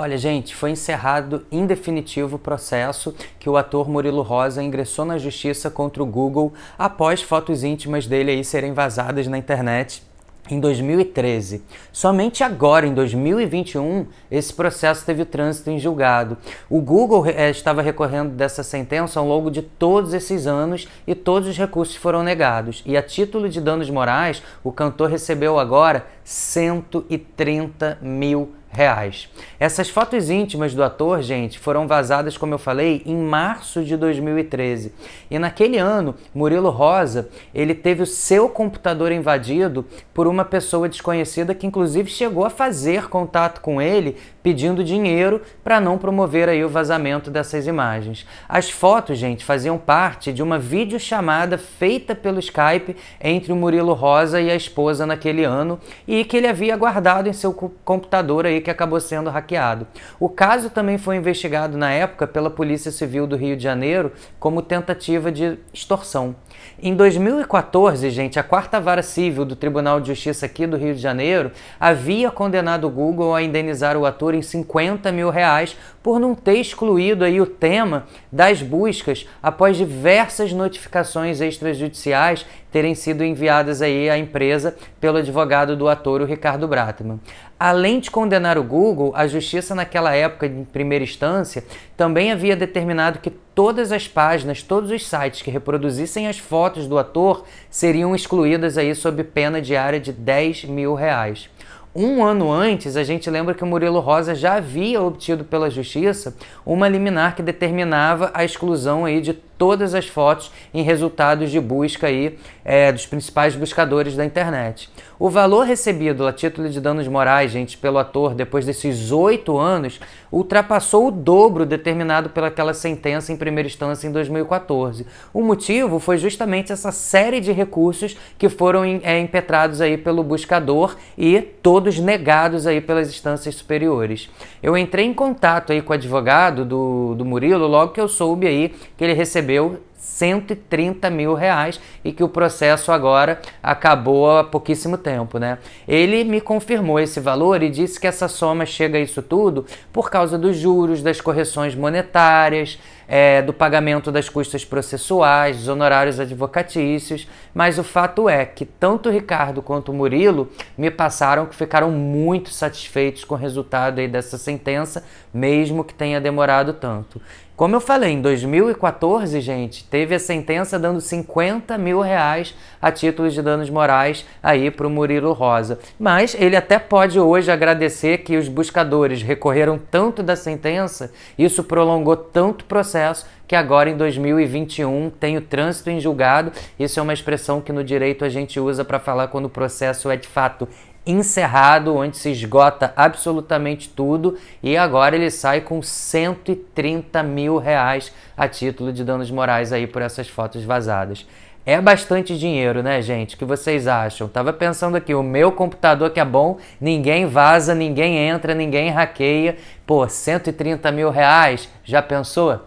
Olha, gente, foi encerrado em definitivo o processo que o ator Murilo Rosa ingressou na justiça contra o Google após fotos íntimas dele aí serem vazadas na internet em 2013. Somente agora, em 2021, esse processo teve o trânsito em julgado. O Google é, estava recorrendo dessa sentença ao longo de todos esses anos e todos os recursos foram negados. E a título de danos morais, o cantor recebeu agora 130 mil reais. Essas fotos íntimas do ator, gente, foram vazadas, como eu falei, em março de 2013. E naquele ano, Murilo Rosa, ele teve o seu computador invadido por uma pessoa desconhecida que inclusive chegou a fazer contato com ele pedindo dinheiro para não promover aí o vazamento dessas imagens. As fotos, gente, faziam parte de uma videochamada feita pelo Skype entre o Murilo Rosa e a esposa naquele ano e que ele havia guardado em seu computador aí que acabou sendo hackeado. O caso também foi investigado na época pela Polícia Civil do Rio de Janeiro como tentativa de extorsão. Em 2014, gente, a quarta vara civil do Tribunal de Justiça aqui do Rio de Janeiro havia condenado o Google a indenizar o ator em 50 mil reais por não ter excluído aí o tema das buscas após diversas notificações extrajudiciais terem sido enviadas aí à empresa pelo advogado do ator, o Ricardo Bratman. Além de condenar o Google, a justiça naquela época, em primeira instância, também havia determinado que todas as páginas, todos os sites que reproduzissem as fotos do ator seriam excluídas aí sob pena diária de 10 mil reais. Um ano antes, a gente lembra que o Murilo Rosa já havia obtido pela justiça uma liminar que determinava a exclusão aí de todas as fotos em resultados de busca aí, é, dos principais buscadores da internet. O valor recebido a título de danos morais, gente, pelo ator depois desses oito anos ultrapassou o dobro determinado pelaquela sentença em primeira instância em 2014. O motivo foi justamente essa série de recursos que foram é, impetrados aí pelo buscador e todos negados aí pelas instâncias superiores. Eu entrei em contato aí com o advogado do, do Murilo logo que eu soube aí que ele recebeu recebeu 130 mil reais e que o processo agora acabou há pouquíssimo tempo, né? Ele me confirmou esse valor e disse que essa soma chega a isso tudo por causa dos juros, das correções monetárias, é, do pagamento das custas processuais, dos honorários advocatícios, mas o fato é que tanto o Ricardo quanto o Murilo me passaram que ficaram muito satisfeitos com o resultado aí dessa sentença, mesmo que tenha demorado tanto. Como eu falei, em 2014, gente, teve a sentença dando 50 mil reais a título de danos morais aí para o Murilo Rosa. Mas ele até pode hoje agradecer que os buscadores recorreram tanto da sentença, isso prolongou tanto o processo que agora em 2021 tem o trânsito em julgado. Isso é uma expressão que no direito a gente usa para falar quando o processo é de fato encerrado, onde se esgota absolutamente tudo e agora ele sai com 130 mil reais a título de danos morais aí por essas fotos vazadas. É bastante dinheiro, né, gente? O que vocês acham? Tava pensando aqui, o meu computador que é bom, ninguém vaza, ninguém entra, ninguém hackeia. Pô, 130 mil reais? Já pensou?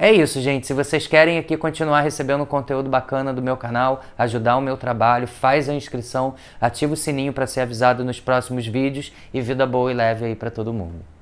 É isso, gente. Se vocês querem aqui continuar recebendo conteúdo bacana do meu canal, ajudar o meu trabalho, faz a inscrição, ativa o sininho para ser avisado nos próximos vídeos e vida boa e leve aí para todo mundo.